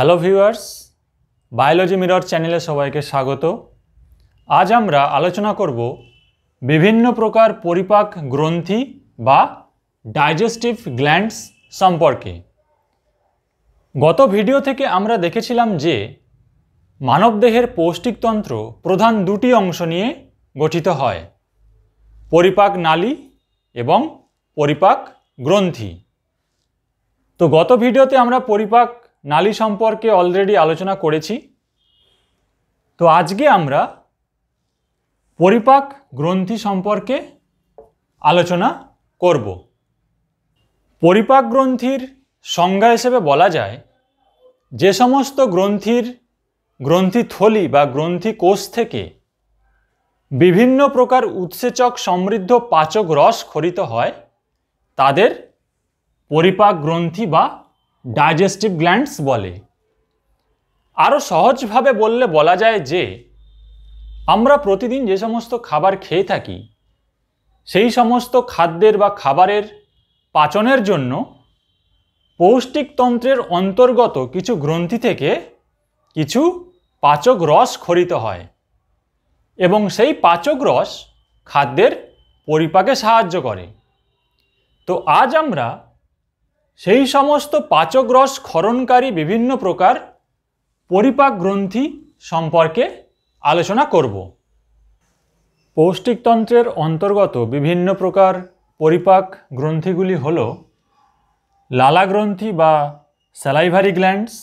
hello viewers biology mirror চ্যানেলে সবাইকে স্বাগত আজ আমরা আলোচনা করব বিভিন্ন প্রকার পরিপাক গ্রন্থি বা ডাইজেস্টিভ গ্ল্যান্ডস সম্পর্কে গত ভিডিও থেকে আমরা দেখেছিলাম যে মানবদেহের পৌষ্টিকতন্ত্র প্রধান দুটি অংশ নিয়ে গঠিত হয় পরিপাক নালী এবং পরিপাক গ্রন্থি তো গত ভিডিওতে আমরা পরিপাক নালী সম্পর্কে অলরেডি আলোচনা করেছি তো আজকে আমরা পরিপাক গ্রন্থি সম্পর্কে আলোচনা করব পরিপাক গ্রন্থির সংজ্ঞা হিসেবে বলা যায় যে সমস্ত গ্রন্থির গ্রন্থিথলি বা গ্রন্থি কোষ থেকে বিভিন্ন প্রকার উৎসেচক সমৃদ্ধ পাচক রস খরিত হয় তাদের পরিপাক গ্রন্থি বা ডাইজেস্টিভ গ্ল্যান্ডস বলে আরও সহজভাবে বললে বলা যায় যে আমরা প্রতিদিন যে সমস্ত খাবার খেয়ে থাকি সেই সমস্ত খাদ্যের বা খাবারের পাচনের জন্য পৌষ্টিকতন্ত্রের অন্তর্গত কিছু গ্রন্থি থেকে কিছু পাচক রস খরিত হয় এবং সেই পাচক রস খাদ্যের পরিপাকে সাহায্য করে তো আজ আমরা সেই সমস্ত পাচক রস খরণকারী বিভিন্ন প্রকার পরিপাক গ্রন্থি সম্পর্কে আলোচনা করব পৌষ্টিকতন্ত্রের অন্তর্গত বিভিন্ন প্রকার পরিপাক গ্রন্থিগুলি হল লালা গ্রন্থি বা স্যালাইভারি গ্ল্যান্ডস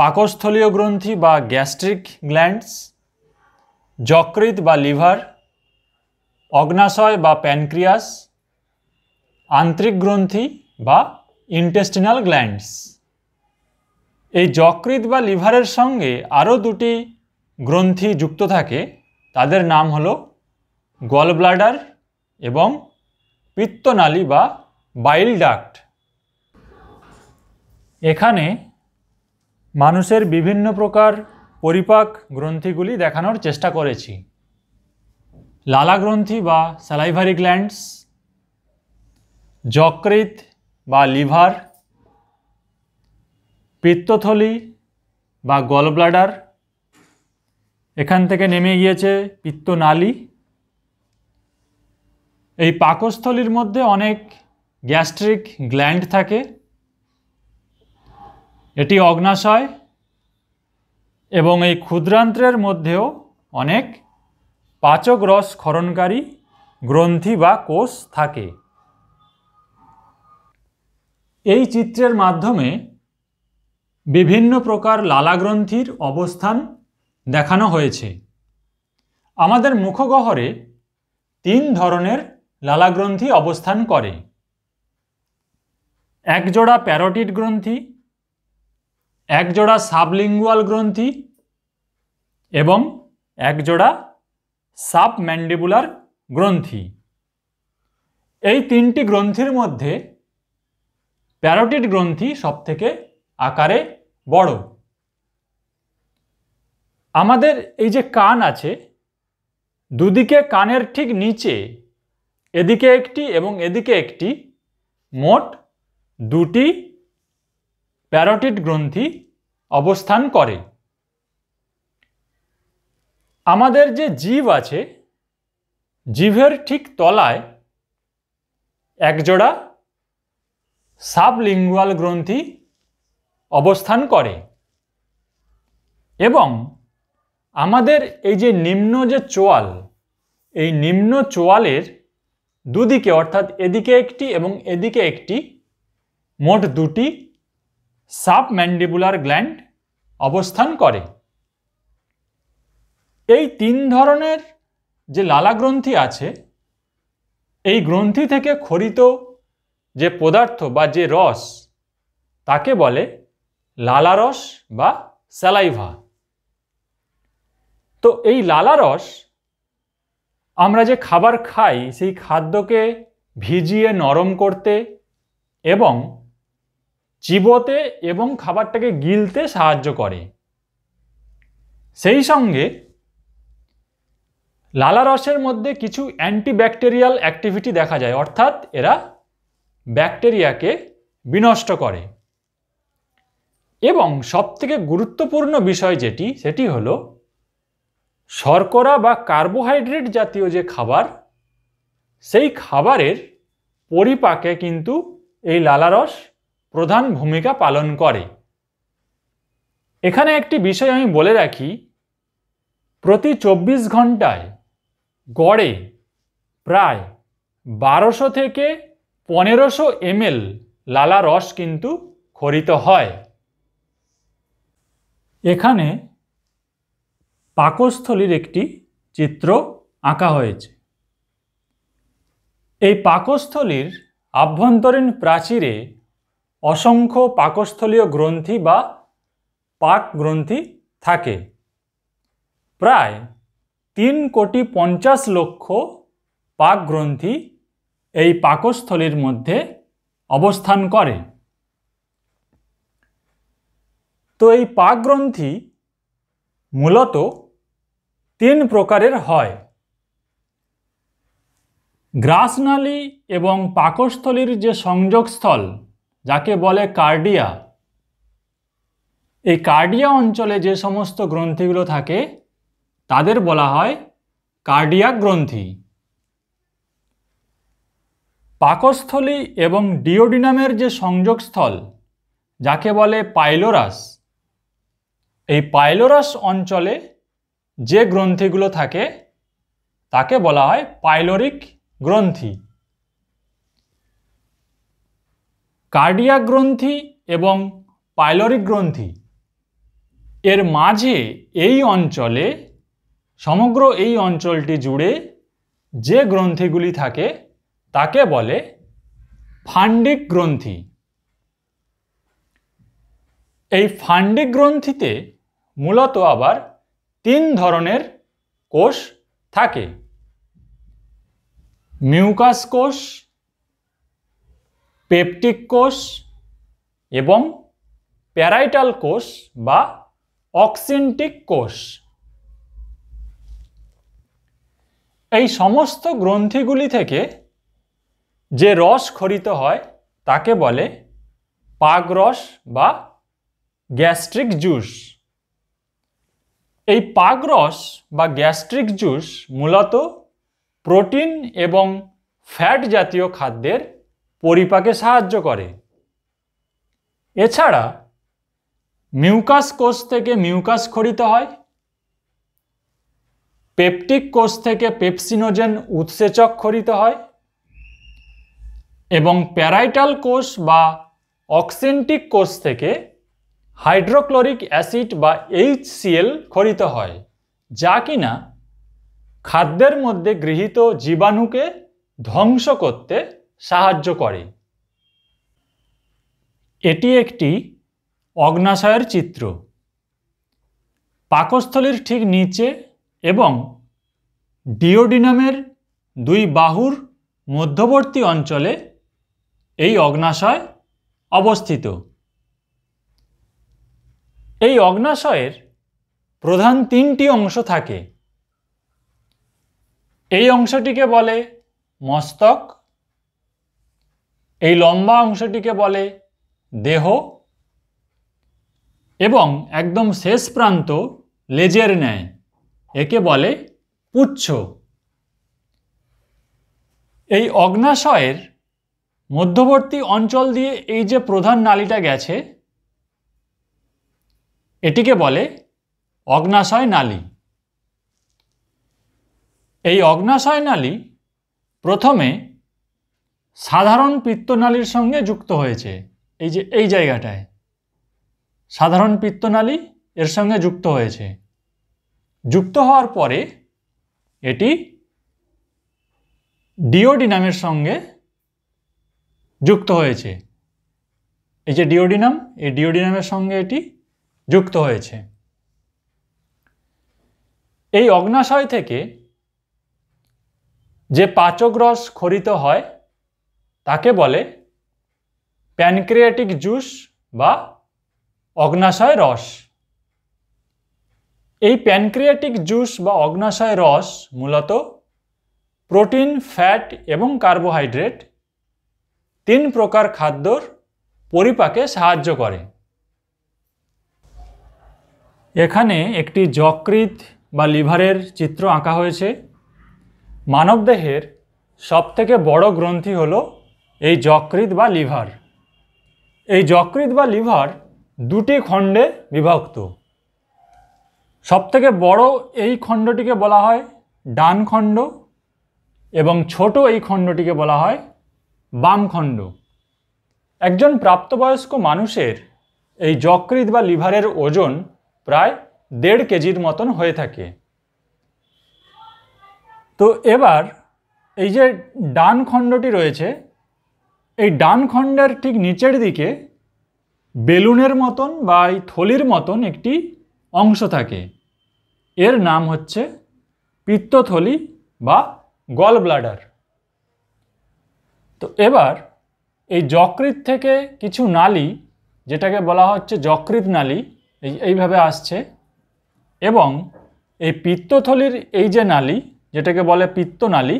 পাকস্থলীয় গ্রন্থি বা গ্যাস্ট্রিক গ্ল্যান্ডস যকৃত বা লিভার অগ্নাশয় বা প্যানক্রিয়াস আন্ত্রিক গ্রন্থি বা ইন্টেস্টিনাল গ্ল্যান্ডস এই যকৃৎ বা লিভারের সঙ্গে আরও দুটি গ্রন্থি যুক্ত থাকে তাদের নাম হল গল ব্লাডার এবং পিত্তনালী বা বাইল ডাক্ট এখানে মানুষের বিভিন্ন প্রকার পরিপাক গ্রন্থিগুলি দেখানোর চেষ্টা করেছি লালা গ্রন্থি বা স্যালাইভারি গ্ল্যান্ডস যকৃত বা লিভার পিত্তথলি বা গলব্লাডার এখান থেকে নেমে গিয়েছে পিত্তনালী এই পাকস্থলীর মধ্যে অনেক গ্যাস্ট্রিক গ্ল্যান্ড থাকে এটি অগ্নাশয় এবং এই ক্ষুদ্রান্ত্রের মধ্যেও অনেক পাচক রস খরণকারী গ্রন্থি বা কোষ থাকে এই চিত্রের মাধ্যমে বিভিন্ন প্রকার লালাগ্রন্থির অবস্থান দেখানো হয়েছে আমাদের মুখগহরে তিন ধরনের লালাগ্রন্থি অবস্থান করে একজোড়া প্যারোটিড গ্রন্থি একজোড়া সাবলিঙ্গুয়াল গ্রন্থি এবং একজোড়া সাবম্যান্ডিবুলার গ্রন্থি এই তিনটি গ্রন্থির মধ্যে প্যারোটিড গ্রন্থি সব থেকে আকারে বড় আমাদের এই যে কান আছে দুদিকে কানের ঠিক নিচে এদিকে একটি এবং এদিকে একটি মোট দুটি প্যারোটিড গ্রন্থি অবস্থান করে আমাদের যে জীব আছে জীভের ঠিক তলায় একজোড়া সাবলিঙ্গুয়াল গ্রন্থি অবস্থান করে এবং আমাদের এই যে নিম্ন যে চোয়াল এই নিম্ন চোয়ালের দুদিকে অর্থাৎ এদিকে একটি এবং এদিকে একটি মোট দুটি সাবম্যান্ডিবুলার গ্ল্যান্ড অবস্থান করে এই তিন ধরনের যে লালা গ্রন্থি আছে এই গ্রন্থি থেকে খরিত যে পদার্থ বা যে রস তাকে বলে লালারস বা স্যালাইভা তো এই লালারস আমরা যে খাবার খাই সেই খাদ্যকে ভিজিয়ে নরম করতে এবং চিবোতে এবং খাবারটাকে গিলতে সাহায্য করে সেই সঙ্গে লালারসের মধ্যে কিছু অ্যান্টিব্যাকটেরিয়াল অ্যাক্টিভিটি দেখা যায় অর্থাৎ এরা ব্যাকটেরিয়াকে বিনষ্ট করে এবং সবথেকে গুরুত্বপূর্ণ বিষয় যেটি সেটি হলো শর্করা বা কার্বোহাইড্রেট জাতীয় যে খাবার সেই খাবারের পরিপাকে কিন্তু এই লালারস প্রধান ভূমিকা পালন করে এখানে একটি বিষয় আমি বলে রাখি প্রতি চব্বিশ ঘন্টায় গড়ে প্রায় বারোশো থেকে পনেরোশো এমএল লালা রস কিন্তু খরিত হয় এখানে পাকস্থলীর একটি চিত্র আঁকা হয়েছে এই পাকস্থলীর আভ্যন্তরীণ প্রাচীরে অসংখ্য পাকস্থলীয় গ্রন্থি বা পাক গ্রন্থি থাকে প্রায় তিন কোটি পঞ্চাশ লক্ষ পাক গ্রন্থি এই পাকস্থলীর মধ্যে অবস্থান করে তো এই পাকগ্রন্থি মূলত তিন প্রকারের হয় গ্রাসনালি এবং পাকস্থলীর যে সংযোগস্থল যাকে বলে কার্ডিয়া এই কার্ডিয়া অঞ্চলে যে সমস্ত গ্রন্থিগুলো থাকে তাদের বলা হয় কার্ডিয়া গ্রন্থি পাকস্থলী এবং ডিওডিনামের যে সংযোগস্থল যাকে বলে পাইলোরাস এই পাইলোরাস অঞ্চলে যে গ্রন্থিগুলো থাকে তাকে বলা হয় পাইলোরিক গ্রন্থি কার্ডিয়াক গ্রন্থি এবং পাইলোরিক গ্রন্থি এর মাঝে এই অঞ্চলে সমগ্র এই অঞ্চলটি জুড়ে যে গ্রন্থিগুলি থাকে তাকে বলে ফান্ডিক গ্রন্থি এই ফান্ডিক গ্রন্থিতে মূলত আবার তিন ধরনের কোষ থাকে মিউকাস কোষ পেপটিক কোষ এবং প্যারাইটাল কোষ বা অক্সিনটিক কোষ এই সমস্ত গ্রন্থিগুলি থেকে যে রস খরিত হয় তাকে বলে রস বা গ্যাস্ট্রিক জুস এই রস বা গ্যাস্ট্রিক জুস মূলত প্রোটিন এবং ফ্যাট জাতীয় খাদ্যের পরিপাকে সাহায্য করে এছাড়া মিউকাস কোষ থেকে মিউকাস খরিত হয় পেপটিক কোষ থেকে পেপসিনোজেন উৎসেচক খরিত হয় এবং প্যারাইটাল কোষ বা অক্সেন্টিক কোষ থেকে হাইড্রোক্লোরিক অ্যাসিড বা এইচসিএল খরিত হয় যা কিনা খাদ্যের মধ্যে গৃহীত জীবাণুকে ধ্বংস করতে সাহায্য করে এটি একটি অগ্নাশয়ের চিত্র পাকস্থলীর ঠিক নিচে এবং ডিওডিনামের দুই বাহুর মধ্যবর্তী অঞ্চলে এই অগ্নাশয় অবস্থিত এই অগ্নাশয়ের প্রধান তিনটি অংশ থাকে এই অংশটিকে বলে মস্তক এই লম্বা অংশটিকে বলে দেহ এবং একদম শেষ প্রান্ত লেজের ন্যায় একে বলে পুচ্ছ এই অগ্নাশয়ের মধ্যবর্তী অঞ্চল দিয়ে এই যে প্রধান নালীটা গেছে এটিকে বলে অগ্নাশয় নালী এই অগ্নাশয় নালী প্রথমে সাধারণ পিত্তনালীর সঙ্গে যুক্ত হয়েছে এই যে এই জায়গাটায় সাধারণ পিত্তনালী এর সঙ্গে যুক্ত হয়েছে যুক্ত হওয়ার পরে এটি ডিওডিনামের সঙ্গে যুক্ত হয়েছে এই যে ডিওডিনাম এই ডিওডিনামের সঙ্গে এটি যুক্ত হয়েছে এই অগ্নাশয় থেকে যে পাচক রস খরিত হয় তাকে বলে প্যানক্রিয়াটিক জুস বা অগ্নাশয় রস এই প্যানক্রিয়াটিক জুস বা অগ্নাশয় রস মূলত প্রোটিন ফ্যাট এবং কার্বোহাইড্রেট তিন প্রকার খাদ্যর পরিপাকে সাহায্য করে এখানে একটি যকৃত বা লিভারের চিত্র আঁকা হয়েছে মানবদেহের সবথেকে বড় গ্রন্থি হলো এই যকৃত বা লিভার এই যকৃত বা লিভার দুটি খণ্ডে বিভক্ত সবথেকে বড় এই খণ্ডটিকে বলা হয় ডান খণ্ড এবং ছোট এই খণ্ডটিকে বলা হয় বামখণ্ড একজন প্রাপ্তবয়স্ক মানুষের এই যকৃত বা লিভারের ওজন প্রায় দেড় কেজির মতন হয়ে থাকে তো এবার এই যে ডান খণ্ডটি রয়েছে এই ডান খণ্ডের ঠিক নিচের দিকে বেলুনের মতন বা এই থলির মতন একটি অংশ থাকে এর নাম হচ্ছে পিত্তথলি বা গল ব্লাডার তো এবার এই যকৃত থেকে কিছু নালি যেটাকে বলা হচ্ছে যকৃত নালি এই এইভাবে আসছে এবং এই পিত্তথলির এই যে নালি যেটাকে বলে নালী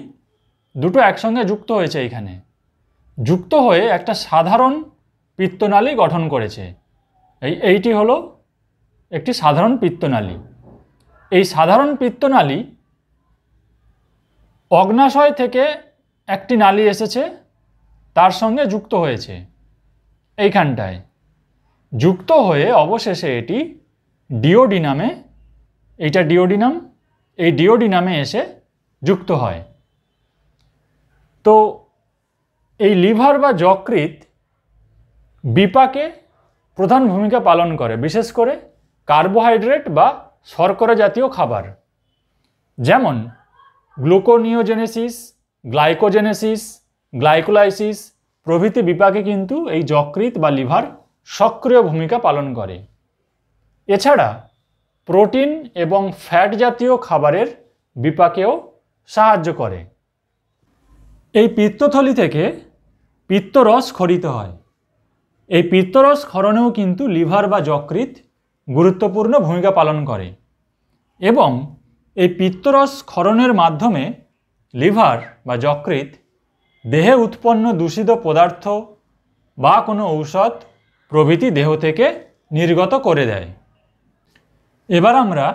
দুটো একসঙ্গে যুক্ত হয়েছে এইখানে যুক্ত হয়ে একটা সাধারণ পিত্তনালী গঠন করেছে এই এইটি হলো একটি সাধারণ পিত্তনালী এই সাধারণ পিত্তনালী অগ্নাশয় থেকে একটি নালী এসেছে তার সঙ্গে যুক্ত হয়েছে এইখানটায় যুক্ত হয়ে অবশেষে এটি ডিওডিনামে এইটা ডিওডিনাম এই ডিওডিনামে এসে যুক্ত হয় তো এই লিভার বা যকৃত বিপাকে প্রধান ভূমিকা পালন করে বিশেষ করে কার্বোহাইড্রেট বা শর্করা জাতীয় খাবার যেমন গ্লুকোনিওজেনেসিস গ্লাইকোজেনেসিস গ্লাইকোলাইসিস প্রভৃতি বিপাকে কিন্তু এই যকৃত বা লিভার সক্রিয় ভূমিকা পালন করে এছাড়া প্রোটিন এবং ফ্যাট জাতীয় খাবারের বিপাকেও সাহায্য করে এই পিত্তথলি থেকে পিত্তরস খরিত হয় এই পিত্তরস খরণেও কিন্তু লিভার বা যকৃত গুরুত্বপূর্ণ ভূমিকা পালন করে এবং এই পিত্তরস ক্ষরণের মাধ্যমে লিভার বা যকৃত দেহে উৎপন্ন দূষিত পদার্থ বা কোনো ঔষধ প্রভৃতি দেহ থেকে নির্গত করে দেয় এবার আমরা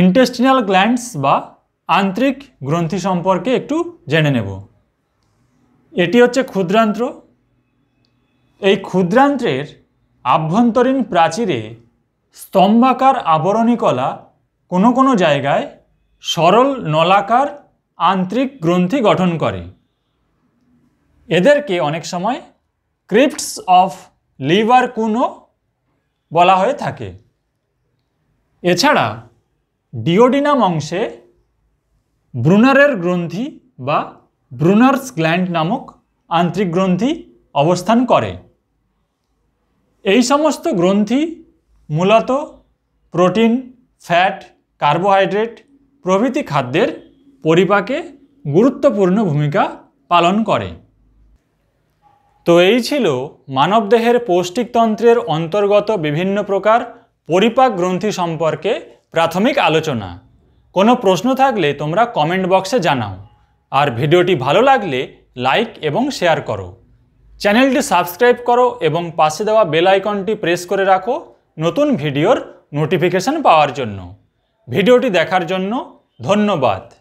ইন্টেস্টিনাল গ্ল্যান্ডস বা আন্তরিক গ্রন্থি সম্পর্কে একটু জেনে নেব এটি হচ্ছে ক্ষুদ্রান্ত্র এই ক্ষুদ্রান্ত্রের আভ্যন্তরীণ প্রাচীরে স্তম্ভাকার আবরণী কলা কোনো কোনো জায়গায় সরল নলাকার আন্তরিক গ্রন্থি গঠন করে এদেরকে অনেক সময় ক্রিপ্টস অফ লিভার কুনো বলা হয়ে থাকে এছাড়া ডিওডিনাম অংশে ব্রুনারের গ্রন্থি বা ব্রুনার্স গ্ল্যান্ড নামক আন্তরিক গ্রন্থি অবস্থান করে এই সমস্ত গ্রন্থি মূলত প্রোটিন ফ্যাট কার্বোহাইড্রেট প্রভৃতি খাদ্যের পরিপাকে গুরুত্বপূর্ণ ভূমিকা পালন করে তো এই ছিল মানবদেহের পৌষ্টিকতন্ত্রের অন্তর্গত বিভিন্ন প্রকার পরিপাক গ্রন্থি সম্পর্কে প্রাথমিক আলোচনা কোনো প্রশ্ন থাকলে তোমরা কমেন্ট বক্সে জানাও আর ভিডিওটি ভালো লাগলে লাইক এবং শেয়ার করো চ্যানেলটি সাবস্ক্রাইব করো এবং পাশে দেওয়া বেল আইকনটি প্রেস করে রাখো নতুন ভিডিওর নোটিফিকেশন পাওয়ার জন্য ভিডিওটি দেখার জন্য ধন্যবাদ